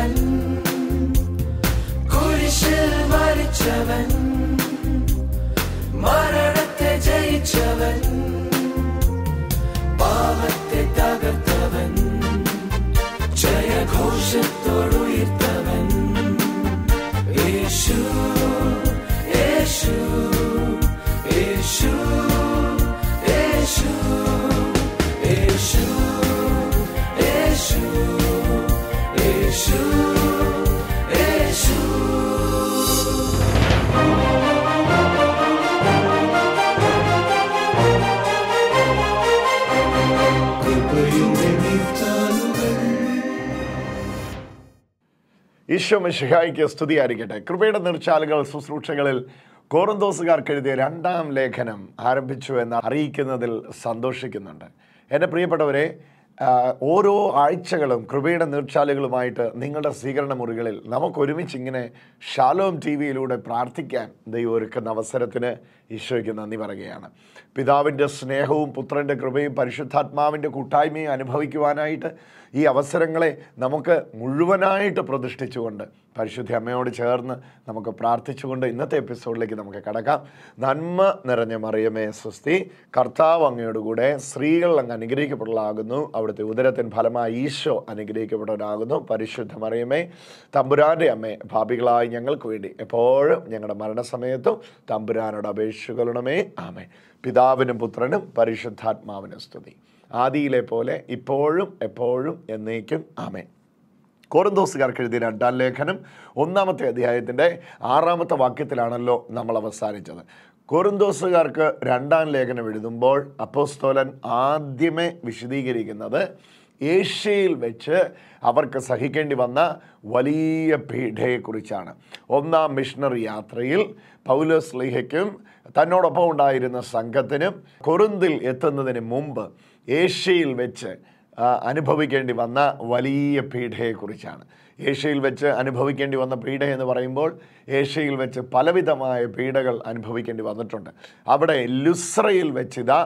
മരിച്ചവൻ കുരിശിൽ മരണത്തെ ജയിച്ചവൻ ഈശോ സ്തുതി ആയിരിക്കട്ടെ കൃപയുടെ നിർച്ചാലുകൾ ശുശ്രൂഷകളിൽ കോറന്തോസുകാർക്ക് എഴുതിയ രണ്ടാം ലേഖനം ആരംഭിച്ചു എന്ന് അറിയിക്കുന്നതിൽ സന്തോഷിക്കുന്നുണ്ട് എൻ്റെ പ്രിയപ്പെട്ടവരെ ഓരോ ആഴ്ചകളും കൃപയുടെ നീർച്ചാലുകളുമായിട്ട് നിങ്ങളുടെ സ്വീകരണ മുറികളിൽ നമുക്കൊരുമിച്ച് ഇങ്ങനെ ഷാലോം ടി വിയിലൂടെ പ്രാർത്ഥിക്കാൻ ദൈവം ഒരുക്കുന്ന അവസരത്തിന് ഈശോയ്ക്ക് നന്ദി പറയുകയാണ് പിതാവിൻ്റെ സ്നേഹവും പുത്രൻ്റെ കൃപയും പരിശുദ്ധാത്മാവിൻ്റെ കൂട്ടായ്മയും അനുഭവിക്കുവാനായിട്ട് ഈ അവസരങ്ങളെ നമുക്ക് മുഴുവനായിട്ട് പ്രതിഷ്ഠിച്ചുകൊണ്ട് പരിശുദ്ധ അമ്മയോട് ചേർന്ന് നമുക്ക് പ്രാർത്ഥിച്ചുകൊണ്ട് ഇന്നത്തെ എപ്പിസോഡിലേക്ക് നമുക്ക് കടക്കാം നന്മ നിറഞ്ഞ മറിയമേ സ്വസ്തി കർത്താവ് അങ്ങയുടെ കൂടെ സ്ത്രീകൾ അങ്ങ് അനുഗ്രഹിക്കപ്പെടലാകുന്നു അവിടുത്തെ ഉദരത്തിൻ ഫലമായി ഈശോ അനുഗ്രഹിക്കപ്പെടലാകുന്നു പരിശുദ്ധ മറിയമേ തമ്പുരാൻ്റെ അമ്മേ ഭാപികളായി ഞങ്ങൾക്ക് വേണ്ടി എപ്പോഴും ഞങ്ങളുടെ മരണസമയത്തും തമ്പുരാനോട് അപേക്ഷ അനുഗ്രഹിച്ചുകൊള്ളണമേ ആമേ പിതാവിനും പുത്രനും പരിശുദ്ധാത്മാവിനും സ്തുതി ആദിയിലെ പോലെ ഇപ്പോഴും എപ്പോഴും എന്നേക്കും ആമേ കോറന്തോസുകാർക്ക് എഴുതിയ രണ്ടാം ലേഖനം ഒന്നാമത്തെ അധ്യായത്തിൻ്റെ ആറാമത്തെ വാക്യത്തിലാണല്ലോ നമ്മൾ അവസാനിച്ചത് കോറിന്തോസുകാർക്ക് രണ്ടാം ലേഖനം എഴുതുമ്പോൾ അപ്പോസ്തോലൻ ആദ്യമേ വിശദീകരിക്കുന്നത് ഏഷ്യയിൽ വെച്ച് അവർക്ക് സഹിക്കേണ്ടി വന്ന വലിയ പീഠയെക്കുറിച്ചാണ് ഒന്നാം മിഷണറി യാത്രയിൽ പൗലോസ് ലിഹയ്ക്കും തന്നോടൊപ്പം ഉണ്ടായിരുന്ന സംഘത്തിനും കൊറുന്തിൽ എത്തുന്നതിന് മുമ്പ് ഏഷ്യയിൽ വെച്ച് അനുഭവിക്കേണ്ടി വന്ന വലിയ പീഠയെക്കുറിച്ചാണ് ഏഷ്യയിൽ വെച്ച് അനുഭവിക്കേണ്ടി വന്ന പീഡ എന്ന് പറയുമ്പോൾ ഏഷ്യയിൽ വെച്ച് പലവിധമായ പീഡകൾ അനുഭവിക്കേണ്ടി വന്നിട്ടുണ്ട് അവിടെ ലുസ്രയിൽ ഇതാ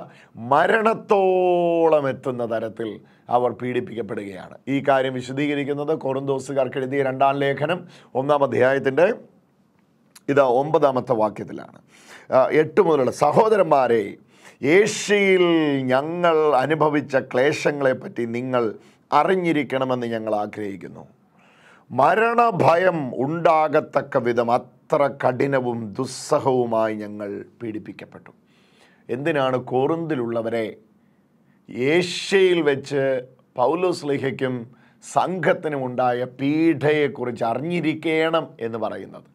മരണത്തോളം എത്തുന്ന തരത്തിൽ അവർ പീഡിപ്പിക്കപ്പെടുകയാണ് ഈ കാര്യം വിശദീകരിക്കുന്നത് കൊറുന്തോസുകാർക്ക് എഴുതിയ രണ്ടാം ലേഖനം ഒന്നാം അധ്യായത്തിൻ്റെ ഇത് ഒമ്പതാമത്തെ വാക്യത്തിലാണ് എട്ട് മുതലുള്ള സഹോദരന്മാരെ ഏഷ്യയിൽ ഞങ്ങൾ അനുഭവിച്ച ക്ലേശങ്ങളെപ്പറ്റി നിങ്ങൾ അറിഞ്ഞിരിക്കണമെന്ന് ഞങ്ങൾ ആഗ്രഹിക്കുന്നു മരണഭയം ഉണ്ടാകത്തക്ക വിധം അത്ര കഠിനവും ദുസ്സഹവുമായി ഞങ്ങൾ പീഡിപ്പിക്കപ്പെട്ടു എന്തിനാണ് കോറിന്തിലുള്ളവരെ ഏഷ്യയിൽ വെച്ച് പൗലോസ് സംഘത്തിനും ഉണ്ടായ പീഡയെക്കുറിച്ച് അറിഞ്ഞിരിക്കണം എന്ന് പറയുന്നത്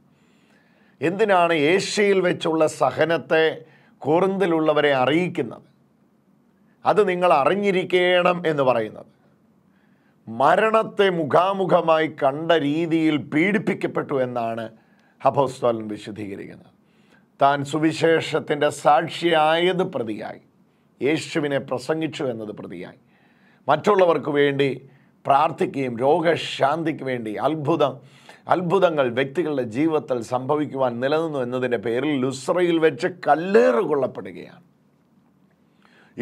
എന്തിനാണ് ഏഷ്യയിൽ വെച്ചുള്ള സഹനത്തെ കോറിന്തിലുള്ളവരെ അറിയിക്കുന്നത് അത് നിങ്ങൾ അറിഞ്ഞിരിക്കണം എന്ന് പറയുന്നത് മരണത്തെ മുഖാമുഖമായി കണ്ട രീതിയിൽ പീഡിപ്പിക്കപ്പെട്ടു എന്നാണ് ഹബോസ്തോലൻ വിശദീകരിക്കുന്നത് താൻ സുവിശേഷത്തിൻ്റെ സാക്ഷിയായത് പ്രതിയായി യേശുവിനെ പ്രസംഗിച്ചു എന്നത് പ്രതിയായി മറ്റുള്ളവർക്ക് വേണ്ടി പ്രാർത്ഥിക്കുകയും രോഗശാന്തിക്ക് വേണ്ടി അത്ഭുതം അത്ഭുതങ്ങൾ വ്യക്തികളുടെ ജീവിതത്തിൽ സംഭവിക്കുവാൻ നിലനിന്നു എന്നതിൻ്റെ പേരിൽ ലുസ്രയിൽ വെച്ച് കല്ലേറ് കൊള്ളപ്പെടുകയാണ്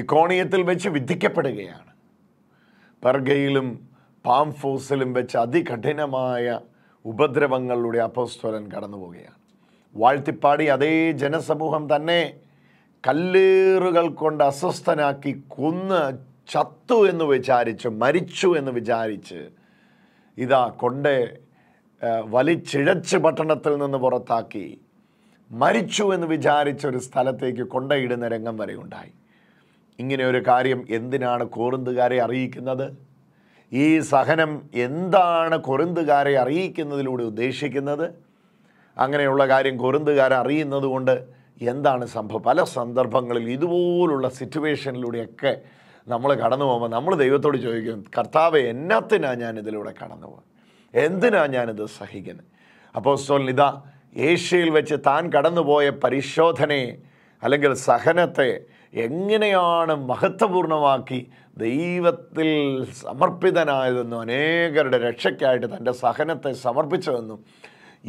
ഇക്കോണിയത്തിൽ വെച്ച് വിധിക്കപ്പെടുകയാണ് പെർഗയിലും പാംഫൂസിലും വെച്ച് അതികഠിനമായ ഉപദ്രവങ്ങളിലൂടെ അപ്പോസ്തോലൻ കടന്നു പോവുകയാണ് വാഴ്ത്തിപ്പാടി അതേ ജനസമൂഹം തന്നെ കല്ലേറുകൾ കൊണ്ട് അസ്വസ്ഥനാക്കി കൊന്ന് ചത്തു എന്ന് വിചാരിച്ച് മരിച്ചു എന്ന് വിചാരിച്ച് ഇതാ കൊണ്ട് വലിച്ചിഴച്ച് പട്ടണത്തിൽ നിന്ന് പുറത്താക്കി മരിച്ചു എന്ന് വിചാരിച്ച ഒരു സ്ഥലത്തേക്ക് കൊണ്ടയിടുന്ന രംഗം വരെ ഉണ്ടായി ഇങ്ങനെ ഒരു കാര്യം എന്തിനാണ് കോറുന്തുകാരെ അറിയിക്കുന്നത് ഈ സഹനം എന്താണ് കൊറിന്തുകാരെ അറിയിക്കുന്നതിലൂടെ ഉദ്ദേശിക്കുന്നത് അങ്ങനെയുള്ള കാര്യം കൊറിന്തുകാരെ അറിയുന്നത് കൊണ്ട് എന്താണ് സംഭവം പല സന്ദർഭങ്ങളിൽ ഇതുപോലുള്ള സിറ്റുവേഷനിലൂടെയൊക്കെ നമ്മൾ കടന്നു പോകുമ്പോൾ നമ്മൾ ദൈവത്തോട് ചോദിക്കും കർത്താവ് എന്നത്തിനാണ് ഞാൻ ഇതിലൂടെ കടന്നു പോകുന്നത് എന്തിനാണ് ഞാനിത് സഹിക്കുന്നത് അപ്പോൾ സോൽനിത ഏഷ്യയിൽ വെച്ച് താൻ കടന്നുപോയ പരിശോധനയെ അല്ലെങ്കിൽ സഹനത്തെ എങ്ങനെയാണ് മഹത്വപൂർണമാക്കി ദൈവത്തിൽ സമർപ്പിതനായതെന്നും അനേകരുടെ രക്ഷയ്ക്കായിട്ട് തൻ്റെ സഹനത്തെ സമർപ്പിച്ചതെന്നും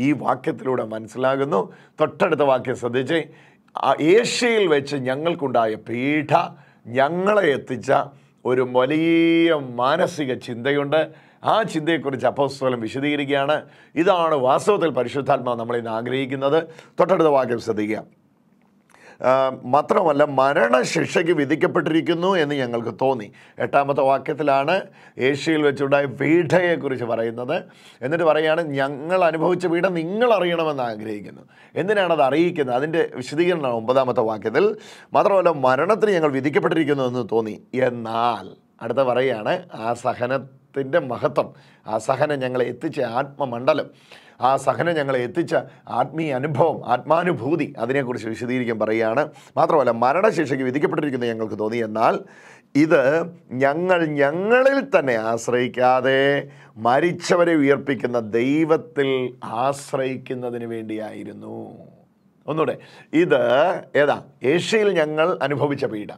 ഈ വാക്യത്തിലൂടെ മനസ്സിലാകുന്നു തൊട്ടടുത്ത വാക്യം ശ്രദ്ധിച്ച് ഏഷ്യയിൽ വെച്ച് ഞങ്ങൾക്കുണ്ടായ പീഠ ഞങ്ങളെ എത്തിച്ച ഒരു വലിയ മാനസിക ചിന്തയുണ്ട് ആ ചിന്തയെക്കുറിച്ച് അപ്പോസ്തോലം വിശദീകരിക്കുകയാണ് ഇതാണ് വാസ്തവത്തിൽ പരിശുദ്ധാത്മാവ് നമ്മളിന്ന് ആഗ്രഹിക്കുന്നത് തൊട്ടടുത്ത വാക്യം ശ്രദ്ധിക്കുക മാത്രമല്ല മരണശിക്ഷയ്ക്ക് വിധിക്കപ്പെട്ടിരിക്കുന്നു എന്ന് ഞങ്ങൾക്ക് തോന്നി എട്ടാമത്തെ വാക്യത്തിലാണ് ഏഷ്യയിൽ വെച്ചുണ്ടായ പീഠയെക്കുറിച്ച് പറയുന്നത് എന്നിട്ട് പറയുകയാണ് ഞങ്ങൾ അനുഭവിച്ച പീഠം നിങ്ങൾ അറിയണമെന്ന് ആഗ്രഹിക്കുന്നു എന്തിനാണ് അത് അറിയിക്കുന്നത് അതിൻ്റെ വിശദീകരണമാണ് ഒമ്പതാമത്തെ വാക്യത്തിൽ മാത്രമല്ല മരണത്തിന് ഞങ്ങൾ വിധിക്കപ്പെട്ടിരിക്കുന്നു എന്ന് തോന്നി എന്നാൽ അടുത്ത പറയുകയാണ് ആ സഹനത്തിൻ്റെ മഹത്വം ആ സഹനം ഞങ്ങളെ എത്തിച്ച ആത്മമണ്ഡലം ആ സഹനം ഞങ്ങളെ എത്തിച്ച ആത്മീയ അനുഭവം ആത്മാനുഭൂതി അതിനെക്കുറിച്ച് വിശദീകരിക്കാൻ പറയുകയാണ് മാത്രമല്ല മരണശിക്ഷയ്ക്ക് വിധിക്കപ്പെട്ടിരിക്കുന്നത് ഞങ്ങൾക്ക് തോന്നി എന്നാൽ ഇത് ഞങ്ങൾ ഞങ്ങളിൽ തന്നെ ആശ്രയിക്കാതെ മരിച്ചവരെ ഉയർപ്പിക്കുന്ന ദൈവത്തിൽ ആശ്രയിക്കുന്നതിന് വേണ്ടിയായിരുന്നു ഒന്നുകൂടെ ഇത് ഏതാ ഏഷ്യയിൽ ഞങ്ങൾ അനുഭവിച്ച പീഡ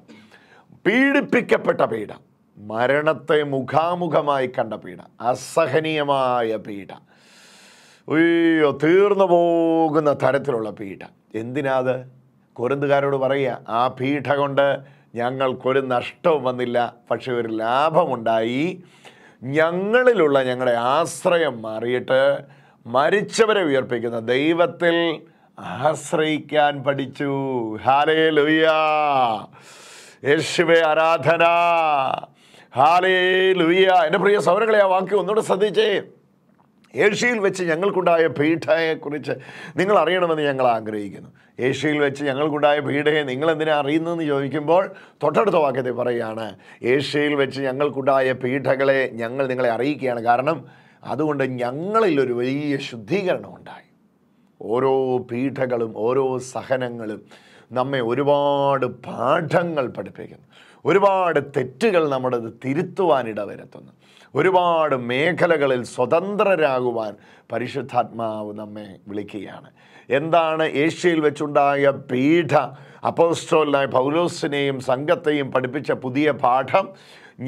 പീഡിപ്പിക്കപ്പെട്ട പീഡ മരണത്തെ മുഖാമുഖമായി കണ്ട പീഡ അസഹനീയമായ പീഡ അയ്യോ തീർന്നു പോകുന്ന തരത്തിലുള്ള പീഠ എന്തിനാത് കൊരുന്തുകാരോട് പറയുക ആ പീഠ കൊണ്ട് ഞങ്ങൾക്കൊരു നഷ്ടവും വന്നില്ല പക്ഷെ ഒരു ലാഭമുണ്ടായി ഞങ്ങളിലുള്ള ഞങ്ങളുടെ ആശ്രയം മാറിയിട്ട് മരിച്ചവരെ ഉയർപ്പിക്കുന്ന ദൈവത്തിൽ ആശ്രയിക്കാൻ പഠിച്ചു ഹാലേ ലുയാ യേശുവെ ആരാധന ഹാലേ ലുയ്യ എൻ്റെ പ്രിയ സൗരങ്ങളെ ആ വാക്യം ഒന്നുകൂടെ ശ്രദ്ധിച്ചേ ഏഷ്യയിൽ വെച്ച് ഞങ്ങൾക്കുണ്ടായ പീഠയെക്കുറിച്ച് നിങ്ങൾ അറിയണമെന്ന് ഞങ്ങൾ ആഗ്രഹിക്കുന്നു ഏഷ്യയിൽ വെച്ച് ഞങ്ങൾക്കുണ്ടായ പീഠയെ നിങ്ങൾ എന്തിനാ അറിയുന്നതെന്ന് ചോദിക്കുമ്പോൾ തൊട്ടടുത്ത വാക്യത്തെ പറയുകയാണ് ഏഷ്യയിൽ വെച്ച് ഞങ്ങൾക്കുണ്ടായ പീഠകളെ ഞങ്ങൾ നിങ്ങളെ അറിയിക്കുകയാണ് കാരണം അതുകൊണ്ട് ഞങ്ങളിൽ ഒരു വലിയ ശുദ്ധീകരണം ഉണ്ടായി ഓരോ പീഠകളും ഓരോ സഹനങ്ങളും നമ്മെ ഒരുപാട് പാഠങ്ങൾ പഠിപ്പിക്കുന്നു ഒരുപാട് തെറ്റുകൾ നമ്മുടെ തിരുത്തുവാനിട വരുത്തുന്നു ഒരുപാട് മേഖലകളിൽ സ്വതന്ത്രരാകുവാൻ പരിശുദ്ധാത്മാവ് നമ്മെ വിളിക്കുകയാണ് എന്താണ് ഏഷ്യയിൽ വെച്ചുണ്ടായ പീഠ അപ്പോസ്റ്റോലായ പൗലോസിനെയും സംഘത്തെയും പഠിപ്പിച്ച പുതിയ പാഠം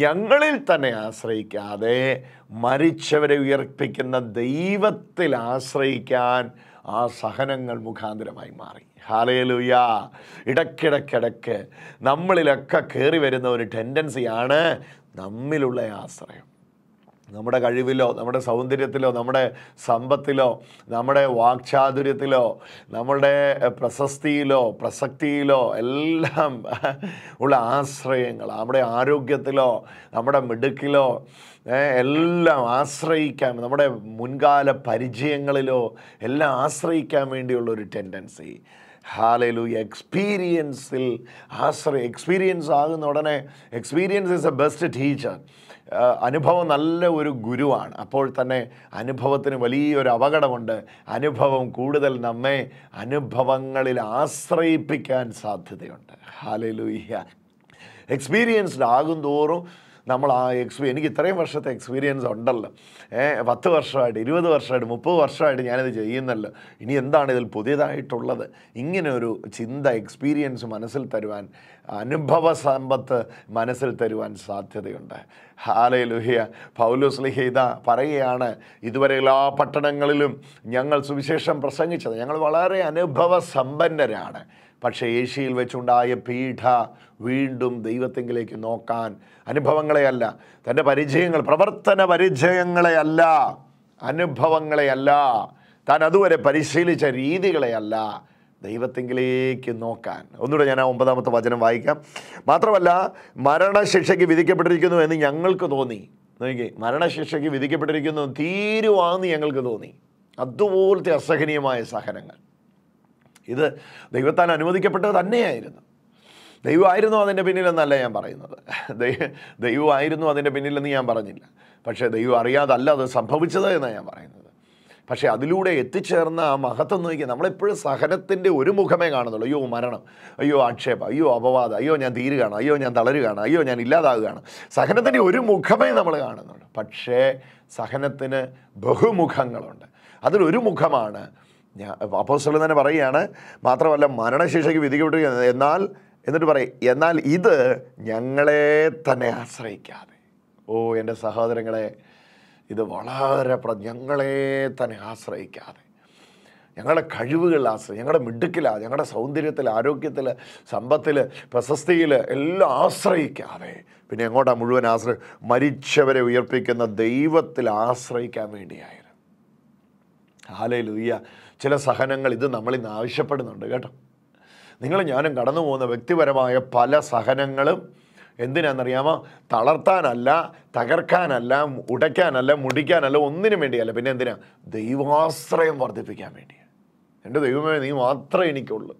ഞങ്ങളിൽ തന്നെ ആശ്രയിക്കാതെ മരിച്ചവരെ ഉയർപ്പിക്കുന്ന ദൈവത്തിൽ ആശ്രയിക്കാൻ ആ സഹനങ്ങൾ മുഖാന്തരമായി മാറി ഹാലയിലുയ ഇടയ്ക്കിടയ്ക്കിടയ്ക്ക് നമ്മളിലൊക്കെ കയറി വരുന്ന ഒരു ടെൻഡൻസിയാണ് നമ്മിലുള്ള ആശ്രയം നമ്മുടെ കഴിവിലോ നമ്മുടെ സൗന്ദര്യത്തിലോ നമ്മുടെ സമ്പത്തിലോ നമ്മുടെ വാക്ചാതുര്യത്തിലോ നമ്മുടെ പ്രശസ്തിയിലോ പ്രസക്തിയിലോ എല്ലാം ഉള്ള ആശ്രയങ്ങൾ നമ്മുടെ ആരോഗ്യത്തിലോ നമ്മുടെ മിടുക്കിലോ എല്ലാം ആശ്രയിക്കാൻ നമ്മുടെ മുൻകാല പരിചയങ്ങളിലോ എല്ലാം ആശ്രയിക്കാൻ വേണ്ടിയുള്ള ഒരു ടെൻഡൻസി ഹാലലു എക്സ്പീരിയൻസിൽ ആശ്രയ എക്സ്പീരിയൻസ് ആകുന്ന ഉടനെ experience is a best teacher അനുഭവം നല്ല ഒരു ഗുരുവാണ് അപ്പോൾ തന്നെ അനുഭവത്തിന് വലിയൊരു അപകടമുണ്ട് അനുഭവം കൂടുതൽ നമ്മെ അനുഭവങ്ങളിൽ ആശ്രയിപ്പിക്കാൻ സാധ്യതയുണ്ട് ഹാലലൂഹ്യ എക്സ്പീരിയൻസ്ഡ് ആകും തോറും നമ്മൾ ആ എക്സ്പീരിയൻ എനിക്ക് ഇത്രയും വർഷത്തെ എക്സ്പീരിയൻസ് ഉണ്ടല്ലോ പത്ത് വർഷമായിട്ട് ഇരുപത് വർഷമായിട്ട് മുപ്പത് വർഷമായിട്ട് ഞാനിത് ചെയ്യുന്നല്ലോ ഇനി എന്താണ് ഇതിൽ പുതിയതായിട്ടുള്ളത് ഇങ്ങനൊരു ചിന്ത എക്സ്പീരിയൻസ് മനസ്സിൽ തരുവാൻ അനുഭവ സമ്പത്ത് മനസ്സിൽ തരുവാൻ സാധ്യതയുണ്ട് ഹാലയിലുഹിയ പൗലുസ്ലിഹ ഇതാ പറയുകയാണ് ഇതുവരെ എല്ലാ പട്ടണങ്ങളിലും ഞങ്ങൾ സുവിശേഷം പ്രസംഗിച്ചത് ഞങ്ങൾ വളരെ അനുഭവ സമ്പന്നരാണ് പക്ഷേ ഏഷ്യയിൽ വെച്ചുണ്ടായ പീഠ വീണ്ടും ദൈവത്തെങ്കിലേക്ക് നോക്കാൻ അനുഭവങ്ങളെയല്ല തൻ്റെ പരിചയങ്ങൾ പ്രവർത്തന പരിചയങ്ങളെയല്ല അനുഭവങ്ങളെയല്ല താൻ അതുവരെ പരിശീലിച്ച രീതികളെയല്ല ദൈവത്തെങ്കിലേക്ക് നോക്കാൻ ഒന്നുകൂടെ ഞാൻ ആ ഒമ്പതാമത്തെ വചനം വായിക്കാം മാത്രമല്ല മരണശിക്ഷയ്ക്ക് വിധിക്കപ്പെട്ടിരിക്കുന്നു എന്ന് ഞങ്ങൾക്ക് തോന്നി നോക്കി മരണശിക്ഷയ്ക്ക് വിധിക്കപ്പെട്ടിരിക്കുന്നു തീരുവാന്ന് ഞങ്ങൾക്ക് തോന്നി അതുപോലത്തെ അസഹനീയമായ സഹനങ്ങൾ ഇത് ദൈവത്താൽ അനുവദിക്കപ്പെട്ടത് തന്നെയായിരുന്നു ദൈവമായിരുന്നു അതിൻ്റെ പിന്നിലെന്നല്ല ഞാൻ പറയുന്നത് ദൈവ ദൈവമായിരുന്നു അതിൻ്റെ പിന്നിലെന്ന് ഞാൻ പറഞ്ഞില്ല പക്ഷേ ദൈവം അറിയാതല്ല അത് സംഭവിച്ചത് എന്നാണ് ഞാൻ പറയുന്നത് പക്ഷേ അതിലൂടെ എത്തിച്ചേർന്ന ആ മഹത്വം നോക്കി നമ്മളെപ്പോഴും സഹനത്തിൻ്റെ ഒരു മുഖമേ കാണുന്നുള്ളൂ അയ്യോ മരണം അയ്യോ ആക്ഷേപം അയ്യോ അപവാദം അയ്യോ ഞാൻ തീരുകയാണ് അയ്യോ ഞാൻ തളരുകയാണ് അയ്യോ ഞാൻ ഇല്ലാതാകുകയാണ് സഹനത്തിൻ്റെ ഒരു മുഖമേ നമ്മൾ കാണുന്നുള്ളൂ പക്ഷേ സഹനത്തിന് ബഹുമുഖങ്ങളുണ്ട് അതിലൊരു മുഖമാണ് ഞാൻ തന്നെ പറയുകയാണ് മാത്രമല്ല മരണശിക്ഷയ്ക്ക് കിട്ടുക എന്നാൽ എന്നിട്ട് പറയും എന്നാൽ ഇത് ഞങ്ങളെ തന്നെ ആശ്രയിക്കാതെ ഓ എൻ്റെ സഹോദരങ്ങളെ ഇത് വളരെ ഞങ്ങളെ തന്നെ ആശ്രയിക്കാതെ ഞങ്ങളുടെ കഴിവുകൾ ആശ്രയി ഞങ്ങളുടെ മിടുക്കിലാണ് ഞങ്ങളുടെ സൗന്ദര്യത്തിൽ ആരോഗ്യത്തിൽ സമ്പത്തിൽ പ്രശസ്തിയിൽ എല്ലാം ആശ്രയിക്കാതെ പിന്നെ എങ്ങോട്ടാണ് മുഴുവൻ ആശ്രയി മരിച്ചവരെ ഉയർപ്പിക്കുന്ന ദൈവത്തിൽ ആശ്രയിക്കാൻ വേണ്ടിയായിരുന്നു ഹാലയിൽ ഉയ്യ ചില സഹനങ്ങൾ ഇത് നമ്മളിൽ നിന്ന് ആവശ്യപ്പെടുന്നുണ്ട് കേട്ടോ നിങ്ങൾ ഞാനും കടന്നു പോകുന്ന വ്യക്തിപരമായ പല സഹനങ്ങളും എന്തിനാണെന്നറിയാമോ തളർത്താനല്ല തകർക്കാനല്ല ഉടയ്ക്കാനല്ല മുടിക്കാനല്ല ഒന്നിനും വേണ്ടിയല്ല പിന്നെ എന്തിനാ ദൈവാശ്രയം വർദ്ധിപ്പിക്കാൻ വേണ്ടിയാണ് എൻ്റെ ദൈവമേ നീ മാത്രമേ എനിക്കുള്ളൂ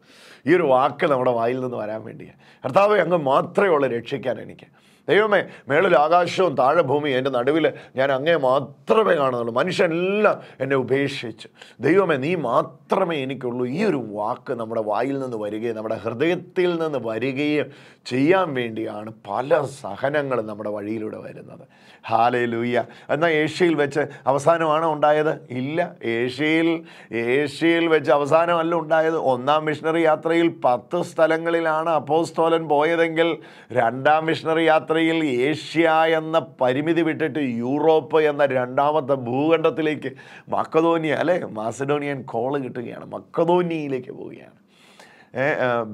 ഈ ഒരു വാക്ക് നമ്മുടെ വായിൽ നിന്ന് വരാൻ വേണ്ടിയാണ് കർത്താവ് അങ്ങ് മാത്രമേ ഉള്ളൂ രക്ഷിക്കാൻ എനിക്ക് ദൈവമേ മേളിൽ ആകാശവും താഴെ ഭൂമിയും എൻ്റെ നടുവിൽ ഞാൻ അങ്ങേ മാത്രമേ കാണുന്നുള്ളൂ മനുഷ്യനെല്ലാം എന്നെ ഉപേക്ഷിച്ച് ദൈവമേ നീ മാത്രമേ എനിക്കുള്ളൂ ഈ ഒരു വാക്ക് നമ്മുടെ വായിൽ നിന്ന് വരികയും നമ്മുടെ ഹൃദയത്തിൽ നിന്ന് വരികയും ചെയ്യാൻ വേണ്ടിയാണ് പല സഹനങ്ങളും നമ്മുടെ വഴിയിലൂടെ വരുന്നത് ഹാലേ ലൂയ്യ എന്നാൽ ഏഷ്യയിൽ വെച്ച് അവസാനമാണോ ഉണ്ടായത് ഇല്ല ഏഷ്യയിൽ ഏഷ്യയിൽ വെച്ച് അവസാനമല്ല ഉണ്ടായത് ഒന്നാം മിഷണറി യാത്രയിൽ പത്ത് സ്ഥലങ്ങളിലാണ് അപ്പോസ്തോലൻ പോയതെങ്കിൽ രണ്ടാം മിഷണറി യാത്ര രാത്രിയിൽ ഏഷ്യ എന്ന പരിമിതി വിട്ടിട്ട് യൂറോപ്പ് എന്ന രണ്ടാമത്തെ ഭൂഖണ്ഡത്തിലേക്ക് മക്കതോനിയ അല്ലേ മാസഡോണിയൻ കോള് കിട്ടുകയാണ് മക്കതോനിയയിലേക്ക് പോവുകയാണ്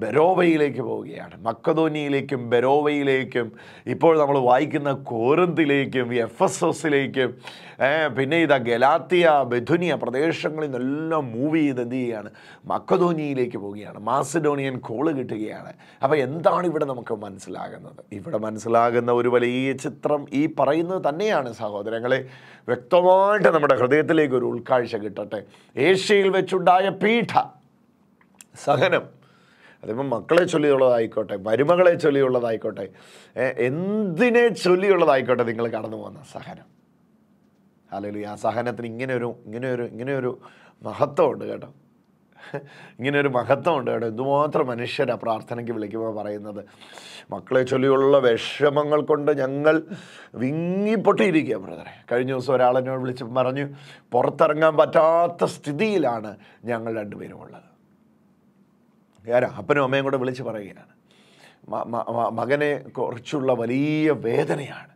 ബെരോവയിലേക്ക് പോവുകയാണ് മക്കതോനിയിലേക്കും ബെരോവയിലേക്കും ഇപ്പോൾ നമ്മൾ വായിക്കുന്ന കോരന്തിലേക്കും എഫ് എസ് എസിലേക്കും പിന്നെ ഇതാ ഗലാത്തിയ ബഥുനിയ പ്രദേശങ്ങളിൽ നിന്നെല്ലാം മൂവ് ചെയ്ത് എന്ത് ചെയ്യുകയാണ് മക്കതോനിയിലേക്ക് പോവുകയാണ് മാസിഡോണിയൻ കോള് കിട്ടുകയാണ് അപ്പോൾ എന്താണ് ഇവിടെ നമുക്ക് മനസ്സിലാകുന്നത് ഇവിടെ മനസ്സിലാകുന്ന ഒരു വലിയ ചിത്രം ഈ പറയുന്നത് തന്നെയാണ് സഹോദരങ്ങളെ വ്യക്തമായിട്ട് നമ്മുടെ ഹൃദയത്തിലേക്ക് ഒരു ഉൾക്കാഴ്ച കിട്ടട്ടെ ഏഷ്യയിൽ വെച്ചുണ്ടായ പീഠ സഹനം അതിപ്പോൾ മക്കളെ ചൊല്ലിയുള്ളതായിക്കോട്ടെ മരുമകളെ ചൊല്ലിയുള്ളതായിക്കോട്ടെ എന്തിനെ ചൊല്ലിയുള്ളതായിക്കോട്ടെ നിങ്ങൾ കടന്നു പോകുന്ന സഹനം അല്ലെങ്കിൽ ആ സഹനത്തിന് ഇങ്ങനെയൊരു ഇങ്ങനെയൊരു ഇങ്ങനെയൊരു മഹത്വമുണ്ട് കേട്ടോ ഇങ്ങനെയൊരു മഹത്വമുണ്ട് കേട്ടോ എന്തുമാത്രം മനുഷ്യരാ പ്രാർത്ഥനയ്ക്ക് വിളിക്കുമ്പോൾ പറയുന്നത് മക്കളെ ചൊല്ലിയുള്ള വിഷമങ്ങൾ കൊണ്ട് ഞങ്ങൾ വിങ്ങിപ്പൊട്ടിയിരിക്കുക ബ്രദറെ കഴിഞ്ഞ ദിവസം ഒരാളെന്നോട് വിളിച്ച് പറഞ്ഞു പുറത്തിറങ്ങാൻ പറ്റാത്ത സ്ഥിതിയിലാണ് ഞങ്ങൾ രണ്ടുപേരും ഉള്ളത് ആരാ അപ്പനും അമ്മയും കൂടെ വിളിച്ച് പറയുകയാണ് മകനെ കുറിച്ചുള്ള വലിയ വേദനയാണ്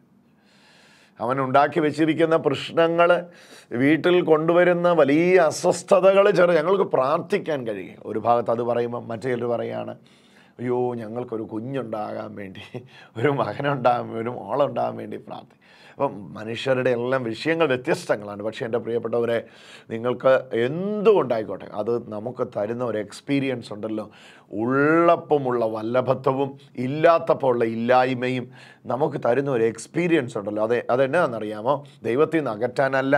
അവൻ ഉണ്ടാക്കി വെച്ചിരിക്കുന്ന പ്രശ്നങ്ങൾ വീട്ടിൽ കൊണ്ടുവരുന്ന വലിയ അസ്വസ്ഥതകൾ ചെറിയ ഞങ്ങൾക്ക് പ്രാർത്ഥിക്കാൻ കഴിയും ഒരു ഭാഗത്ത് അത് പറയുമ്പം മറ്റേ ചിലർ പറയുകയാണ് അയ്യോ ഞങ്ങൾക്കൊരു കുഞ്ഞുണ്ടാകാൻ വേണ്ടി ഒരു മകനുണ്ടാകാൻ ഒരു മോളുണ്ടാകാൻ വേണ്ടി പ്രാർത്ഥി അപ്പം മനുഷ്യരുടെ എല്ലാം വിഷയങ്ങൾ വ്യത്യസ്തങ്ങളാണ് പക്ഷേ എൻ്റെ പ്രിയപ്പെട്ടവരെ നിങ്ങൾക്ക് എന്തുകൊണ്ടായിക്കോട്ടെ അത് നമുക്ക് തരുന്ന ഒരു എക്സ്പീരിയൻസ് ഉണ്ടല്ലോ ഉള്ളപ്പമുള്ള വല്ലഭത്വവും ഇല്ലാത്തപ്പോൾ ഉള്ള ഇല്ലായ്മയും നമുക്ക് തരുന്ന ഒരു എക്സ്പീരിയൻസ് ഉണ്ടല്ലോ അത് അതെന്നാണെന്നറിയാമോ ദൈവത്തിൽ നിന്ന് അകറ്റാനല്ല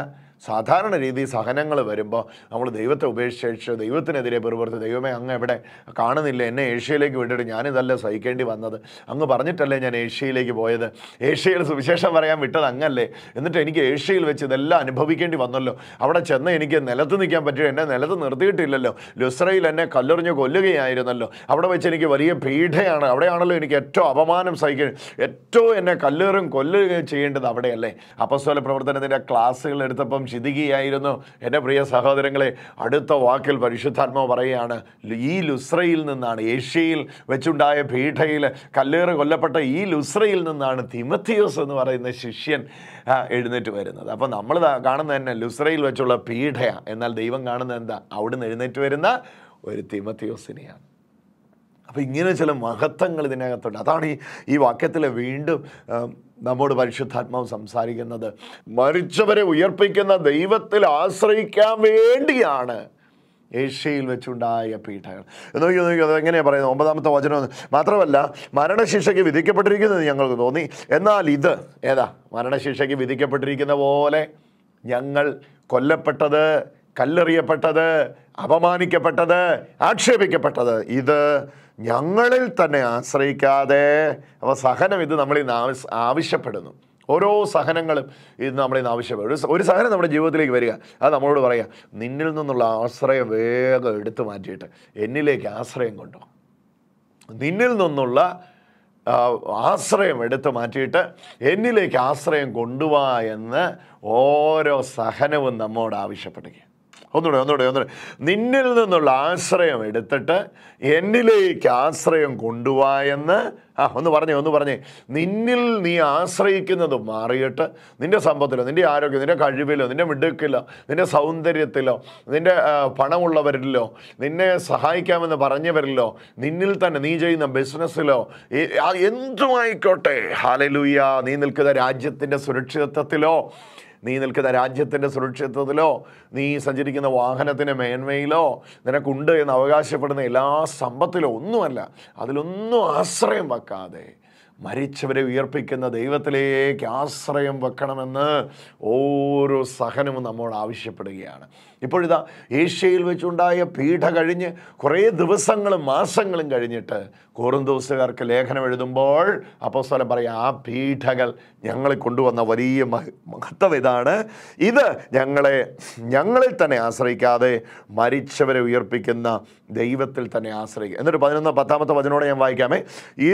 സാധാരണ രീതിയിൽ സഹനങ്ങൾ വരുമ്പോൾ നമ്മൾ ദൈവത്തെ ഉപേക്ഷിച്ച് ദൈവത്തിനെതിരെ പെറുപുറത്ത് ദൈവമേ അങ്ങ് എവിടെ കാണുന്നില്ല എന്നെ ഏഷ്യയിലേക്ക് വിട്ടിട്ട് ഞാനിതല്ല സഹിക്കേണ്ടി വന്നത് അങ്ങ് പറഞ്ഞിട്ടല്ലേ ഞാൻ ഏഷ്യയിലേക്ക് പോയത് ഏഷ്യയിൽ സുവിശേഷം പറയാൻ വിട്ടത് അങ്ങല്ലേ എന്നിട്ട് എനിക്ക് ഏഷ്യയിൽ വെച്ച് ഇതെല്ലാം അനുഭവിക്കേണ്ടി വന്നല്ലോ അവിടെ ചെന്ന് എനിക്ക് നിലത്ത് നിൽക്കാൻ പറ്റും എന്നെ നിലത്ത് നിർത്തിയിട്ടില്ലല്ലോ ലുസ്രയിൽ എന്നെ കല്ലെറിഞ്ഞ് കൊല്ലുകയായിരുന്നല്ലോ അവിടെ വെച്ച് എനിക്ക് വലിയ പീഠയാണ് അവിടെയാണല്ലോ എനിക്ക് ഏറ്റവും അപമാനം സഹിക്കുന്നത് ഏറ്റവും എന്നെ കല്ലേറും കൊല്ലുകയും ചെയ്യേണ്ടത് അവിടെയല്ലേ അപ്പസ്വല പ്രവർത്തനത്തിൻ്റെ ക്ലാസ്സുകൾ എടുത്തപ്പം ചിതികിയായിരുന്നു എൻ്റെ പ്രിയ സഹോദരങ്ങളെ അടുത്ത വാക്കിൽ പരിശുദ്ധാത്മാവ് പറയുകയാണ് ഈ ലുസ്രയിൽ നിന്നാണ് ഏഷ്യയിൽ വെച്ചുണ്ടായ പീഠയിൽ കല്ലേറ് കൊല്ലപ്പെട്ട ഈ ലുസ്രയിൽ നിന്നാണ് തിമത്തിയോസ് എന്ന് പറയുന്ന ശിഷ്യൻ എഴുന്നേറ്റ് വരുന്നത് അപ്പോൾ നമ്മൾ കാണുന്നത് തന്നെ ലുസ്രയിൽ വെച്ചുള്ള പീഠയാണ് എന്നാൽ ദൈവം കാണുന്നത് എന്താ അവിടുന്ന് എഴുന്നേറ്റ് വരുന്ന ഒരു തിമത്തിയോസിനെയാണ് അപ്പോൾ ഇങ്ങനെ ചില മഹത്വങ്ങൾ ഇതിനകത്തുണ്ട് അതാണ് ഈ ഈ വാക്യത്തിൽ വീണ്ടും നമ്മോട് പരിശുദ്ധാത്മാവ് സംസാരിക്കുന്നത് മരിച്ചവരെ ഉയർപ്പിക്കുന്ന ദൈവത്തിൽ ആശ്രയിക്കാൻ വേണ്ടിയാണ് ഏഷ്യയിൽ വെച്ചുണ്ടായ പീഠകൾ നോക്കി നോക്കി അതെങ്ങനെയാണ് പറയുന്നത് ഒമ്പതാമത്തെ വചനം മാത്രമല്ല മരണശിക്ഷയ്ക്ക് വിധിക്കപ്പെട്ടിരിക്കുന്നത് ഞങ്ങൾക്ക് തോന്നി എന്നാൽ ഇത് ഏതാ മരണശിക്ഷയ്ക്ക് വിധിക്കപ്പെട്ടിരിക്കുന്ന പോലെ ഞങ്ങൾ കൊല്ലപ്പെട്ടത് കല്ലെറിയപ്പെട്ടത് അപമാനിക്കപ്പെട്ടത് ആക്ഷേപിക്കപ്പെട്ടത് ഇത് ഞങ്ങളിൽ തന്നെ ആശ്രയിക്കാതെ അപ്പോൾ സഹനം ഇത് നമ്മളിൽ നിന്ന് ആവശ്യപ്പെടുന്നു ഓരോ സഹനങ്ങളും ഇത് നമ്മളിൽ നിന്ന് ആവശ്യപ്പെടും ഒരു ഒരു സഹനം നമ്മുടെ ജീവിതത്തിലേക്ക് വരിക അത് നമ്മളോട് പറയുക നിന്നിൽ നിന്നുള്ള ആശ്രയം വേഗം എടുത്തു മാറ്റിയിട്ട് എന്നിലേക്ക് ആശ്രയം കൊണ്ടു നിന്നിൽ നിന്നുള്ള ആശ്രയം എടുത്തു മാറ്റിയിട്ട് എന്നിലേക്ക് ആശ്രയം കൊണ്ടുവാ എന്ന് ഓരോ സഹനവും നമ്മോട് ആവശ്യപ്പെടുകയാണ് ഒന്നുകൂടെ ഒന്നുകൂടെ ഒന്നുകൂടെ നിന്നിൽ നിന്നുള്ള ആശ്രയം എടുത്തിട്ട് എന്നിലേക്ക് ആശ്രയം കൊണ്ടുവാ എന്ന് ആ ഒന്ന് പറഞ്ഞേ ഒന്ന് പറഞ്ഞേ നിന്നിൽ നീ ആശ്രയിക്കുന്നത് മാറിയിട്ട് നിൻ്റെ സമ്പത്തിലോ നിൻ്റെ ആരോഗ്യം നിൻ്റെ കഴിവിലോ നിൻ്റെ മിടുക്കിലോ നിൻ്റെ സൗന്ദര്യത്തിലോ നിൻ്റെ പണമുള്ളവരിലോ നിന്നെ സഹായിക്കാമെന്ന് പറഞ്ഞവരിലോ നിന്നിൽ തന്നെ നീ ചെയ്യുന്ന ബിസിനസ്സിലോ എന്തുമായിക്കോട്ടെ ഹാലലൂയ നീ നിൽക്കുന്ന രാജ്യത്തിൻ്റെ സുരക്ഷിതത്വത്തിലോ നീ നിൽക്കുന്ന രാജ്യത്തിൻ്റെ സുരക്ഷിതത്തിലോ നീ സഞ്ചരിക്കുന്ന വാഹനത്തിൻ്റെ മേന്മയിലോ നിനക്കുണ്ട് എന്ന് അവകാശപ്പെടുന്ന എല്ലാ സമ്പത്തിലോ ഒന്നുമല്ല അതിലൊന്നും ആശ്രയം വെക്കാതെ മരിച്ചവരെ ഉയർപ്പിക്കുന്ന ദൈവത്തിലേക്ക് ആശ്രയം വെക്കണമെന്ന് ഓരോ സഹനവും നമ്മോട് ആവശ്യപ്പെടുകയാണ് ഇപ്പോഴിതാ ഏഷ്യയിൽ വെച്ചുണ്ടായ പീഠ കഴിഞ്ഞ് കുറേ ദിവസങ്ങളും മാസങ്ങളും കഴിഞ്ഞിട്ട് ദിവസക്കാർക്ക് ലേഖനം എഴുതുമ്പോൾ അപ്പോസ്തലം പറയാം ആ പീഠകൾ ഞങ്ങളെ കൊണ്ടുവന്ന വലിയ മഹത്വം ഇതാണ് ഇത് ഞങ്ങളെ ഞങ്ങളിൽ തന്നെ ആശ്രയിക്കാതെ മരിച്ചവരെ ഉയർപ്പിക്കുന്ന ദൈവത്തിൽ തന്നെ ആശ്രയിക്കുക എന്നിട്ട് പതിനൊന്ന് പത്താമത്തെ വചനോടെ ഞാൻ വായിക്കാമേ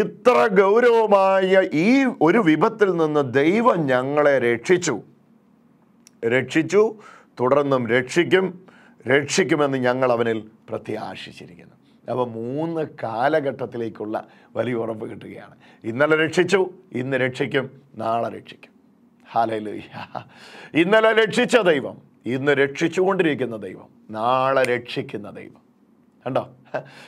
ഇത്ര ഗൗരവമായ ഈ ഒരു വിപത്തിൽ നിന്ന് ദൈവം ഞങ്ങളെ രക്ഷിച്ചു രക്ഷിച്ചു തുടർന്നും രക്ഷിക്കും രക്ഷിക്കുമെന്ന് ഞങ്ങൾ അവനിൽ പ്രത്യാശിച്ചിരിക്കുന്നു അപ്പോൾ മൂന്ന് കാലഘട്ടത്തിലേക്കുള്ള വലിയ ഉറപ്പ് കിട്ടുകയാണ് ഇന്നലെ രക്ഷിച്ചു ഇന്ന് രക്ഷിക്കും നാളെ രക്ഷിക്കും ഹാലയിലൂയ്യ ഇന്നലെ രക്ഷിച്ച ദൈവം ഇന്ന് രക്ഷിച്ചുകൊണ്ടിരിക്കുന്ന ദൈവം നാളെ രക്ഷിക്കുന്ന ദൈവം കണ്ടോ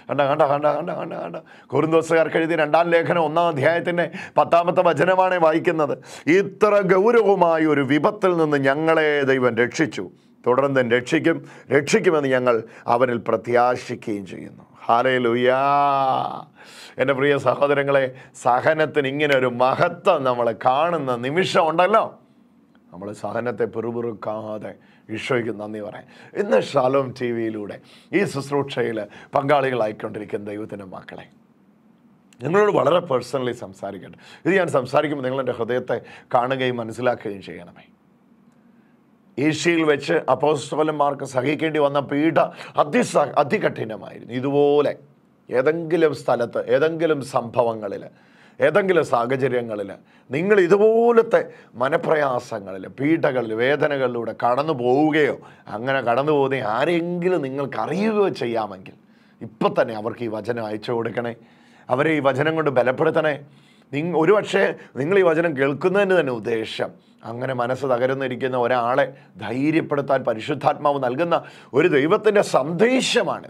കണ്ട കണ്ട കണ്ട കണ്ട കണ്ട കണ്ട കുറുന്തോസുകാർക്ക് എഴുതി രണ്ടാം ലേഖനം ഒന്നാം അധ്യായത്തിൻ്റെ പത്താമത്തെ വചനമാണ് വായിക്കുന്നത് ഇത്ര ഗൗരവമായ ഒരു വിപത്തിൽ നിന്ന് ഞങ്ങളെ ദൈവം രക്ഷിച്ചു തുടർന്ന് രക്ഷിക്കും രക്ഷിക്കുമെന്ന് ഞങ്ങൾ അവനിൽ പ്രത്യാശിക്കുകയും ചെയ്യുന്നു ഹാലയിലുയാ എൻ്റെ പ്രിയ സഹോദരങ്ങളെ സഹനത്തിന് ഇങ്ങനെ ഒരു മഹത്വം നമ്മൾ കാണുന്ന നിമിഷം ഉണ്ടല്ലോ നമ്മൾ സഹനത്തെ പെറുപെറുക്കാതെ ഈശോയ്ക്ക് നന്ദി പറയാം ഇന്ന് ഷാലോം ടി വിയിലൂടെ ഈ ശുശ്രൂഷയിൽ പങ്കാളികളായിക്കൊണ്ടിരിക്കുന്ന ദൈവത്തിൻ്റെ മക്കളെ നിങ്ങളോട് വളരെ പേഴ്സണലി സംസാരിക്കട്ടെ ഇത് ഞാൻ സംസാരിക്കുമ്പോൾ നിങ്ങളെൻ്റെ ഹൃദയത്തെ കാണുകയും മനസ്സിലാക്കുകയും ചെയ്യണമേ ഏഷ്യയിൽ വെച്ച് അപ്പോസ്റ്റലന്മാർക്ക് സഹിക്കേണ്ടി വന്ന പീഡ അതിസ അതികഠിനമായിരുന്നു ഇതുപോലെ ഏതെങ്കിലും സ്ഥലത്ത് ഏതെങ്കിലും സംഭവങ്ങളിൽ ഏതെങ്കിലും സാഹചര്യങ്ങളിൽ നിങ്ങൾ ഇതുപോലത്തെ മനപ്രയാസങ്ങളിൽ പീഠകളിൽ വേദനകളിലൂടെ കടന്നു പോവുകയോ അങ്ങനെ കടന്നു പോകുന്ന ആരെങ്കിലും നിങ്ങൾക്ക് അറിയുകയോ ചെയ്യാമെങ്കിൽ ഇപ്പം തന്നെ അവർക്ക് ഈ വചനം അയച്ചു കൊടുക്കണേ അവരെ ഈ വചനം കൊണ്ട് ബലപ്പെടുത്തണേ നിങ്ങ ഒരു പക്ഷേ നിങ്ങൾ ഈ വചനം കേൾക്കുന്നതിന് തന്നെ ഉദ്ദേശം അങ്ങനെ മനസ്സ് തകരുന്നിരിക്കുന്ന ഒരാളെ ധൈര്യപ്പെടുത്താൻ പരിശുദ്ധാത്മാവ് നൽകുന്ന ഒരു ദൈവത്തിൻ്റെ സന്ദേശമാണ്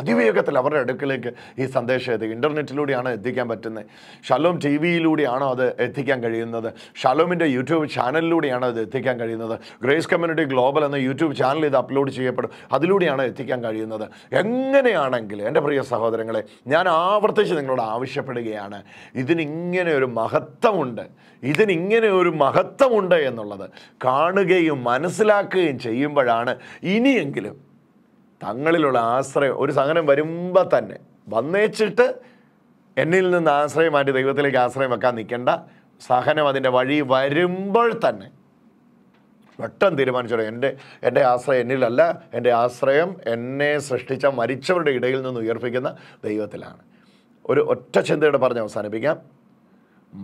അതിവേഗത്തിൽ അവരുടെ അടുക്കിലേക്ക് ഈ സന്ദേശം എത്തി ഇൻ്റർനെറ്റിലൂടെയാണ് എത്തിക്കാൻ പറ്റുന്നത് ഷലോം ടി വിയിലൂടെയാണോ അത് എത്തിക്കാൻ കഴിയുന്നത് ഷലോമിൻ്റെ യൂട്യൂബ് ചാനലിലൂടെയാണോ അത് എത്തിക്കാൻ കഴിയുന്നത് ഗ്രേസ് കമ്മ്യൂണിറ്റി ഗ്ലോബൽ എന്ന യൂട്യൂബ് ചാനൽ ഇത് അപ്ലോഡ് ചെയ്യപ്പെടും അതിലൂടെയാണ് എത്തിക്കാൻ കഴിയുന്നത് എങ്ങനെയാണെങ്കിൽ എൻ്റെ പ്രിയ സഹോദരങ്ങളെ ഞാൻ ആവർത്തിച്ച് നിങ്ങളോട് ആവശ്യപ്പെടുകയാണ് ഇതിനിങ്ങനെ ഒരു മഹത്വമുണ്ട് ഇതിനിങ്ങനെ ഒരു മഹത്വമുണ്ട് എന്നുള്ളത് കാണുകയും മനസ്സിലാക്കുകയും ചെയ്യുമ്പോഴാണ് ഇനിയെങ്കിലും തങ്ങളിലുള്ള ആശ്രയം ഒരു സഹനം വരുമ്പോൾ തന്നെ വന്നേച്ചിട്ട് എന്നിൽ നിന്ന് ആശ്രയം മാറ്റി ദൈവത്തിലേക്ക് ആശ്രയം വെക്കാൻ നിൽക്കേണ്ട സഹനം അതിൻ്റെ വഴി വരുമ്പോൾ തന്നെ വട്ടം തീരുമാനിച്ചോളൂ എൻ്റെ എൻ്റെ ആശ്രയം എന്നിലല്ല എൻ്റെ ആശ്രയം എന്നെ സൃഷ്ടിച്ച മരിച്ചവരുടെ ഇടയിൽ നിന്ന് ഉയർപ്പിക്കുന്ന ദൈവത്തിലാണ് ഒരു ഒറ്റ ചിന്തയോടെ പറഞ്ഞ് അവസാനിപ്പിക്കാം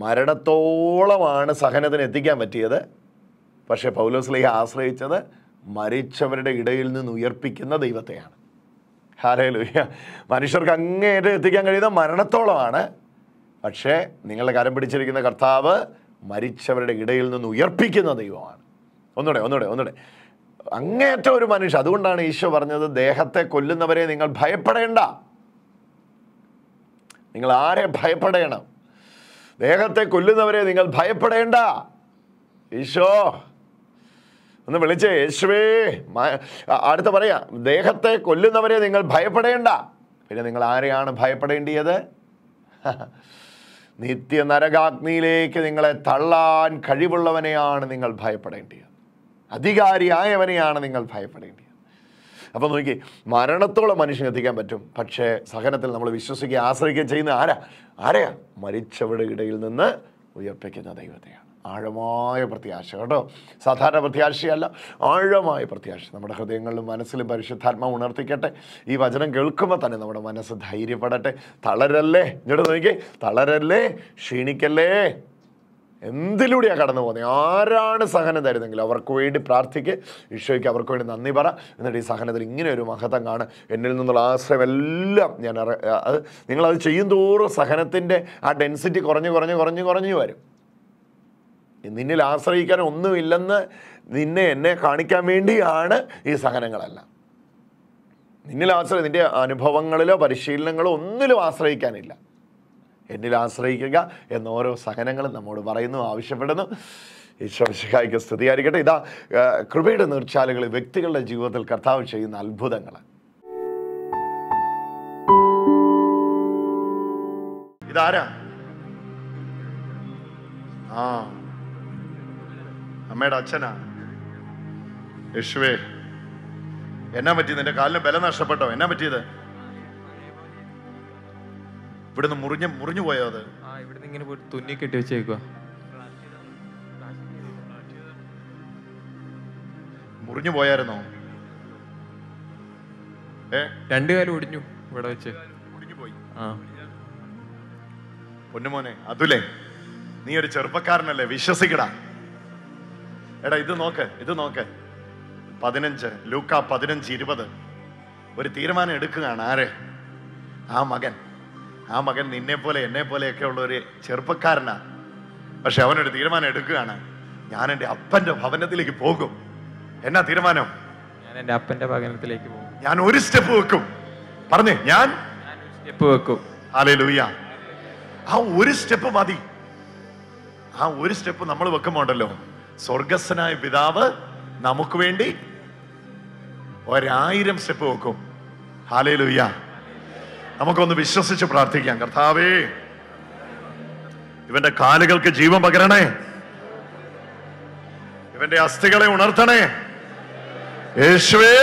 മരണത്തോളമാണ് സഹനത്തിന് എത്തിക്കാൻ പറ്റിയത് പക്ഷേ പൗലോസ്ലേഹ ആശ്രയിച്ചത് മരിച്ചവരുടെ ഇടയിൽ നിന്ന് ഉയർപ്പിക്കുന്ന ദൈവത്തെയാണ് ഹാലയിലൂയ്യ മനുഷ്യർക്ക് അങ്ങേയറ്റം എത്തിക്കാൻ കഴിയുന്ന മരണത്തോളമാണ് പക്ഷേ നിങ്ങളുടെ കരം പിടിച്ചിരിക്കുന്ന കർത്താവ് മരിച്ചവരുടെ ഇടയിൽ നിന്ന് ഉയർപ്പിക്കുന്ന ദൈവമാണ് ഒന്നുകൂടെ ഒന്നുകൂടെ ഒന്നുകൂടെ അങ്ങേയറ്റം ഒരു മനുഷ്യൻ അതുകൊണ്ടാണ് ഈശോ പറഞ്ഞത് ദേഹത്തെ കൊല്ലുന്നവരെ നിങ്ങൾ ഭയപ്പെടേണ്ട നിങ്ങൾ ആരെ ഭയപ്പെടേണം ദേഹത്തെ കൊല്ലുന്നവരെ നിങ്ങൾ ഭയപ്പെടേണ്ട ഈശോ ഒന്ന് വിളിച്ചേ യേശുവേ അടുത്ത പറയാ ദേഹത്തെ കൊല്ലുന്നവരെ നിങ്ങൾ ഭയപ്പെടേണ്ട പിന്നെ നിങ്ങൾ ആരെയാണ് ഭയപ്പെടേണ്ടിയത് നിത്യ നരകാഗ്നിയിലേക്ക് നിങ്ങളെ തള്ളാൻ കഴിവുള്ളവനെയാണ് നിങ്ങൾ ഭയപ്പെടേണ്ടിയത് അധികാരിയായവനെയാണ് നിങ്ങൾ ഭയപ്പെടേണ്ടിയത് അപ്പോൾ നോക്കി മരണത്തോളം മനുഷ്യനെ എത്തിക്കാൻ പറ്റും പക്ഷേ സഹനത്തിൽ നമ്മൾ വിശ്വസിക്കുകയും ആശ്രയിക്കുകയും ചെയ്യുന്ന ആരാ ആരെയാ മരിച്ചവരുടെ ഇടയിൽ നിന്ന് ഉയർപ്പിക്കുന്ന ദൈവത്തെയാണ് ആഴമായ പ്രത്യാശ കേട്ടോ സാധാരണ പ്രത്യാശയല്ല ആഴമായ പ്രത്യാശ നമ്മുടെ ഹൃദയങ്ങളിലും മനസ്സിലും പരിശുദ്ധാത്മ ഉണർത്തിക്കട്ടെ ഈ വചനം കേൾക്കുമ്പോൾ തന്നെ നമ്മുടെ മനസ്സ് ധൈര്യപ്പെടട്ടെ തളരല്ലേ ഇങ്ങോട്ട് നോക്കി തളരല്ലേ ക്ഷീണിക്കല്ലേ എന്തിലൂടെയാണ് കടന്നു പോകുന്നത് ആരാണ് സഹനം തരുന്നെങ്കിൽ അവർക്ക് വേണ്ടി പ്രാർത്ഥിക്ക് ഈശോയ്ക്ക് അവർക്ക് വേണ്ടി നന്ദി പറ എന്നിട്ട് ഈ സഹനത്തിൽ ഇങ്ങനെ ഒരു മഹത്വം കാണും എന്നിൽ നിന്നുള്ള ആശ്രയമെല്ലാം ഞാൻ അത് നിങ്ങളത് ചെയ്യും തോറും സഹനത്തിൻ്റെ ആ ഡെൻസിറ്റി കുറഞ്ഞ് കുറഞ്ഞ് കുറഞ്ഞ് കുറഞ്ഞ് വരും നിന്നിൽ ആശ്രയിക്കാൻ ഒന്നുമില്ലെന്ന് നിന്നെ എന്നെ കാണിക്കാൻ വേണ്ടിയാണ് ഈ സഹനങ്ങളെല്ലാം നിന്നിൽ ആശ്രയി നിൻ്റെ അനുഭവങ്ങളിലോ പരിശീലനങ്ങളോ ഒന്നിലും ആശ്രയിക്കാനില്ല എന്നിൽ ആശ്രയിക്കുക എന്ന ഓരോ സഹനങ്ങളും നമ്മോട് പറയുന്നു ആവശ്യപ്പെടുന്നു ഈശ്വരശിഖായിക്ക് സ്തുതിയായിരിക്കട്ടെ ഇതാ കൃപയുടെ നീർച്ചാലുകൾ വ്യക്തികളുടെ ജീവിതത്തിൽ കർത്താവ് ചെയ്യുന്ന അത്ഭുതങ്ങൾ ഇതാരാ ആ അമ്മയുടെ അച്ഛനാ യേശുവേ എന്നാ പറ്റി നിന്റെ കാലിന് ബലം നഷ്ടപ്പെട്ടോ എന്നാ പറ്റിയത് ഇവിടുന്ന് മുറിഞ്ഞ മുറിഞ്ഞു പോയോ അത് ഇങ്ങനെ തുന്നി കെട്ടി വെച്ചേക്കുക മുറിഞ്ഞു പോയായിരുന്നോ ഏ രണ്ടു കാലം ഒടിഞ്ഞു ഇവിടെ വെച്ച് പോയി പൊന്നുമോനെ അതുലേ നീ ഒരു ചെറുപ്പക്കാരനല്ലേ വിശ്വസിക്കടാ എടാ ഇത് നോക്ക് ഇത് നോക്ക് പതിനഞ്ച് ലൂക്ക പതിനഞ്ച് ഇരുപത് ഒരു തീരുമാനം എടുക്കുകയാണ് ആര് ആ മകൻ ആ മകൻ നിന്നെ പോലെ എന്നെ പോലെയൊക്കെ ഉള്ള ഒരു ചെറുപ്പക്കാരനാ പക്ഷെ അവനൊരു തീരുമാനം എടുക്കുകയാണ് ഞാൻ എൻ്റെ അപ്പൻ്റെ ഭവനത്തിലേക്ക് പോകും എന്നാ തീരുമാനം ഞാൻ എൻ്റെ അപ്പൻ്റെ ഭവനത്തിലേക്ക് പോകും ഞാൻ ഒരു സ്റ്റെപ്പ് വെക്കും പറഞ്ഞേ ഞാൻ സ്റ്റെപ്പ് വെക്കും അല്ലേ ലൂയ്യ ആ ഒരു സ്റ്റെപ്പ് മതി ആ ഒരു സ്റ്റെപ്പ് നമ്മൾ വെക്കുമ്പോണ്ടല്ലോ സ്വർഗസ്ഥനായ പിതാവ് നമുക്ക് വേണ്ടി ഒരായിരം സ്റ്റെപ്പ് വെക്കും ഹാലേ ലുയ്യ നമുക്കൊന്ന് വിശ്വസിച്ച് പ്രാർത്ഥിക്കാം കർത്താവേ ഇവന്റെ കാലുകൾക്ക് ജീവൻ പകരണേ ഇവന്റെ അസ്ഥികളെ ഉണർത്തണേ യേശുവേ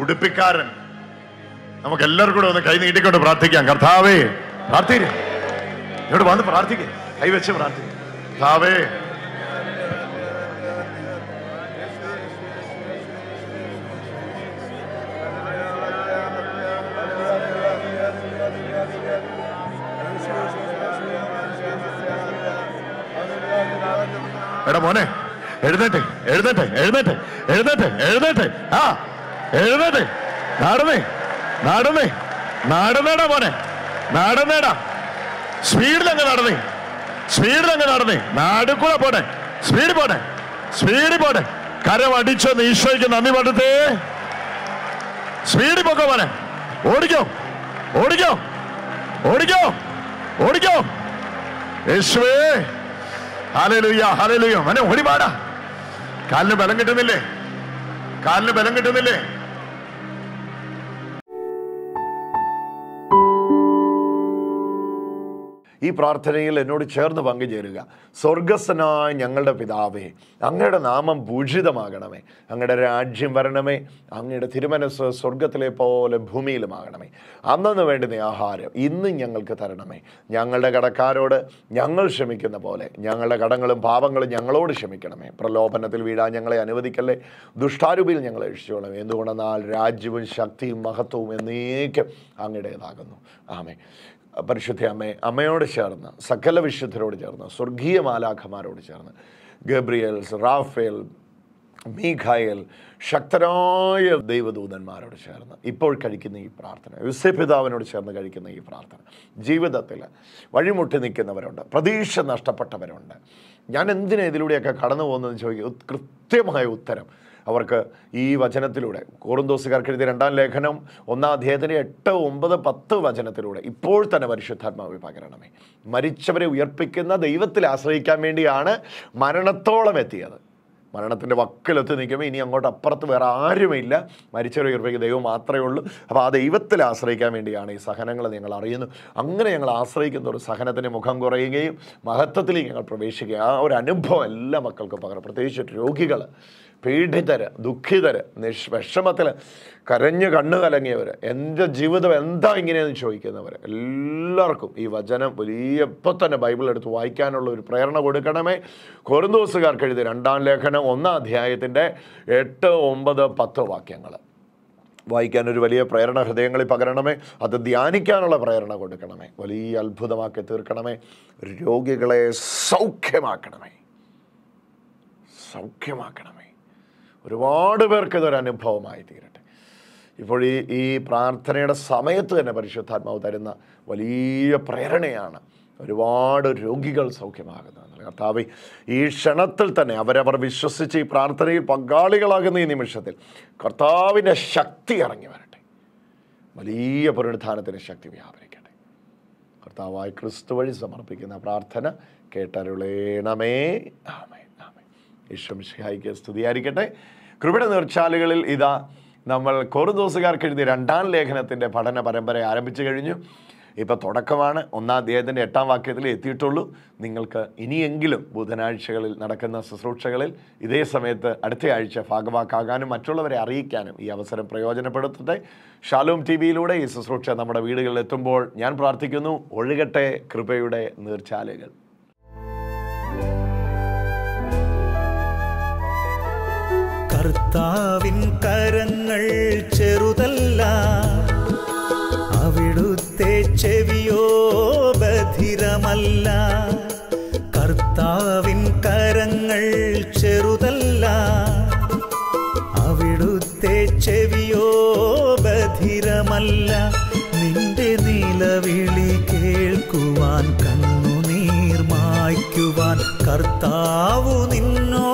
ഉടുപ്പിക്കാരൻ നമുക്ക് എല്ലാവർക്കും കൂടെ ഒന്ന് കൈ നീട്ടിക്കൊണ്ട് പ്രാർത്ഥിക്കാം കർത്താവേ പ്രാർത്ഥിക്കാം ഇവിടെ വന്ന് പ്രാർത്ഥിക്കേ കൈവച്ച് പ്രാർത്ഥിക്കാം കർത്താവേ എടാ മോനെ എഴുന്നേറ്റ് എഴുന്നേറ്റ് എഴുന്നേറ്റ് എഴുന്നേട്ടെ ആ എഴുന്നേറ്റ് നാടുന്നേ നാടുന്നേ നാടുന്നേടാ മോനെ നാടുന്നേടാ സ്പീഡിലങ്ങ് നടന്നേ സ്പീഡിൽ അങ്ങ് നടന്നേ നാടുക്കൂടെ പോടെ സ്പീഡ് പോടെ സ്പീഡ് പോടെ കരമടിച്ചെന്ന് ഈശോയ്ക്ക് നന്ദി പണ്ടത്തെ സ്പീഡ് പൊക്കോ പോലെ ഓടിക്കോ ഓടിക്കോ ഓടിക്കോ ഓടിക്കോ യേശുവേ ഹലലുയ്യ ഹലലുയ്യ മോനെ ഓടിപാടാ കാലിന് ബലം കിട്ടുന്നില്ലേ കാലിന് ബലം കിട്ടുന്നില്ലേ ഈ പ്രാർത്ഥനയിൽ എന്നോട് ചേർന്ന് പങ്കുചേരുക സ്വർഗസ്സനായ ഞങ്ങളുടെ പിതാവേ അങ്ങയുടെ നാമം ഭൂഷിതമാകണമേ അങ്ങയുടെ രാജ്യം വരണമേ അങ്ങയുടെ തിരുമനസ് സ്വർഗത്തിലെ പോലെ ഭൂമിയിലുമാകണമേ അന്നു വേണ്ടുന്ന ആഹാരം ഇന്നും ഞങ്ങൾക്ക് തരണമേ ഞങ്ങളുടെ കടക്കാരോട് ഞങ്ങൾ ക്ഷമിക്കുന്ന പോലെ ഞങ്ങളുടെ കടങ്ങളും പാപങ്ങളും ഞങ്ങളോട് ക്ഷമിക്കണമേ പ്രലോഭനത്തിൽ വീഴാൻ ഞങ്ങളെ അനുവദിക്കല്ലേ ദുഷ്ടാരൂപിയിൽ ഞങ്ങളെ രക്ഷിച്ചോളമേ എന്തുകൊണ്ടെന്നാൽ രാജ്യവും ശക്തിയും മഹത്വവും എന്നേക്കും അങ്ങയുടേതാകുന്നു ആമേ പരിശുദ്ധ അമ്മയെ അമ്മയോട് ചേർന്ന് സകല വിശുദ്ധരോട് ചേർന്ന് സ്വർഗീയ മാലാഖമാരോട് ചേർന്ന് ഗബ്രിയൽസ് റാഫേൽ മീഖായൽ ശക്തരായ ദൈവദൂതന്മാരോട് ചേർന്ന് ഇപ്പോൾ കഴിക്കുന്ന ഈ പ്രാർത്ഥന യുസപിതാവിനോട് ചേർന്ന് കഴിക്കുന്ന ഈ പ്രാർത്ഥന ജീവിതത്തിൽ വഴിമുട്ടി നിൽക്കുന്നവരുണ്ട് പ്രതീക്ഷ നഷ്ടപ്പെട്ടവരുണ്ട് ഞാൻ എന്തിനാ ഇതിലൂടെയൊക്കെ കടന്നു പോകുന്നതെന്ന് ചോദിക്കുക കൃത്യമായ ഉത്തരം അവർക്ക് ഈ വചനത്തിലൂടെ കോറുന്തോസുകാർക്ക് എഴുതിയ രണ്ടാം ലേഖനം ഒന്നാം അദ്ദേഹത്തിൻ്റെ എട്ട് ഒമ്പത് പത്ത് വചനത്തിലൂടെ ഇപ്പോൾ തന്നെ പരിശുദ്ധാത്മാവ് പകരണമേ മരിച്ചവരെ ഉയർപ്പിക്കുന്ന ദൈവത്തിൽ ആശ്രയിക്കാൻ വേണ്ടിയാണ് മരണത്തോളം എത്തിയത് മരണത്തിൻ്റെ വക്കിലെത്തി നിൽക്കുമ്പോൾ ഇനി അങ്ങോട്ട് അപ്പുറത്ത് വേറെ ആരുമില്ല മരിച്ചവരെ ഉയർപ്പിക്കുന്ന ദൈവം മാത്രമേ ഉള്ളൂ അപ്പോൾ ആ ദൈവത്തിൽ ആശ്രയിക്കാൻ വേണ്ടിയാണ് ഈ സഹനങ്ങൾ ഞങ്ങൾ അറിയുന്നു അങ്ങനെ ഞങ്ങൾ ആശ്രയിക്കുന്ന ഒരു സഹനത്തിൻ്റെ മുഖം കുറയുകയും മഹത്വത്തിലേക്ക് ഞങ്ങൾ പ്രവേശിക്കുകയും ആ ഒരു അനുഭവം എല്ലാ മക്കൾക്കും പകരം പ്രത്യേകിച്ച് രോഗികൾ പീഡിതർ ദുഃഖിതർ വിഷമത്തിൽ കരഞ്ഞ് കണ്ണു കലങ്ങിയവർ എൻ്റെ ജീവിതം എന്താ ഇങ്ങനെയെന്ന് ചോദിക്കുന്നവർ എല്ലാവർക്കും ഈ വചനം വലിയ ഇപ്പം തന്നെ ബൈബിൾ എടുത്ത് വായിക്കാനുള്ള ഒരു പ്രേരണ കൊടുക്കണമേ കൊറുന്തോസുകാർക്ക് എഴുതി രണ്ടാം ലേഖനം ഒന്നാം അധ്യായത്തിൻ്റെ എട്ട് ഒമ്പത് പത്ത് വാക്യങ്ങൾ വായിക്കാൻ ഒരു വലിയ പ്രേരണ ഹൃദയങ്ങളിൽ പകരണമേ അത് ധ്യാനിക്കാനുള്ള പ്രേരണ കൊടുക്കണമേ വലിയ അത്ഭുതമാക്കി തീർക്കണമേ രോഗികളെ സൗഖ്യമാക്കണമേ സൗഖ്യമാക്കണമേ ഒരുപാട് പേർക്ക് ഇതൊരു അനുഭവമായി തീരട്ടെ ഇപ്പോൾ ഈ ഈ പ്രാർത്ഥനയുടെ സമയത്ത് തന്നെ പരിശുദ്ധാത്മാവ് തരുന്ന വലിയ പ്രേരണയാണ് ഒരുപാട് രോഗികൾ സൗഖ്യമാകുന്നത് കർത്താവ് ഈ ക്ഷണത്തിൽ തന്നെ അവരവർ വിശ്വസിച്ച് ഈ പ്രാർത്ഥനയിൽ പങ്കാളികളാകുന്ന ഈ നിമിഷത്തിൽ കർത്താവിൻ്റെ ശക്തി ഇറങ്ങി വരട്ടെ വലിയ പുനരുദ്ധാനത്തിൻ്റെ ശക്തി വ്യാപരിക്കട്ടെ കർത്താവായി ക്രിസ്തു വഴി സമർപ്പിക്കുന്ന പ്രാർത്ഥന കേട്ടരുളേണമേ ആമേ ഇഷംഷിഹായിക്ക് സ്തുതിയായിരിക്കട്ടെ കൃപയുടെ നീർച്ചാലുകളിൽ ഇതാ നമ്മൾ കോറുദോസുകാർക്ക് എഴുതിയ രണ്ടാം ലേഖനത്തിൻ്റെ പഠന പരമ്പര ആരംഭിച്ചു കഴിഞ്ഞു ഇപ്പോൾ തുടക്കമാണ് ഒന്നാം അദ്ദേഹത്തിൻ്റെ എട്ടാം വാക്യത്തിൽ എത്തിയിട്ടുള്ളൂ നിങ്ങൾക്ക് ഇനിയെങ്കിലും ബുധനാഴ്ചകളിൽ നടക്കുന്ന ശുശ്രൂഷകളിൽ ഇതേ സമയത്ത് അടുത്ത ആഴ്ച ഭാഗവാക്കാകാനും മറ്റുള്ളവരെ അറിയിക്കാനും ഈ അവസരം പ്രയോജനപ്പെടുത്തട്ടെ ഷാലൂം ടി വിയിലൂടെ ഈ ശുശ്രൂഷ നമ്മുടെ വീടുകളിൽ എത്തുമ്പോൾ ഞാൻ പ്രാർത്ഥിക്കുന്നു ഒഴുകട്ടെ കൃപയുടെ നീർച്ചാലുകൾ കർത്താവിൻ കരങ്ങൾ ചെറുതല്ല അവിടുത്തെ ചെവിയോ ബധിരമല്ല കർത്താവിൻ കരങ്ങൾ ചെറുതല്ല അവിടുത്തെ ചെവിയോ ബധിരമല്ല നിന്റെ നിലവിളി കേൾക്കുവാൻ കണ്ണുനീർ മായ്ക്കുവാൻ കർത്താവു നിന്നോ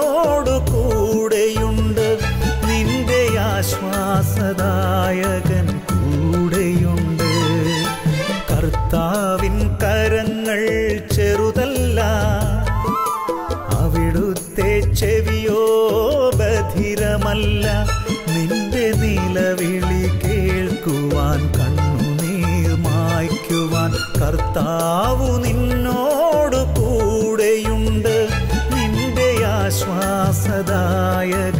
ஆதாய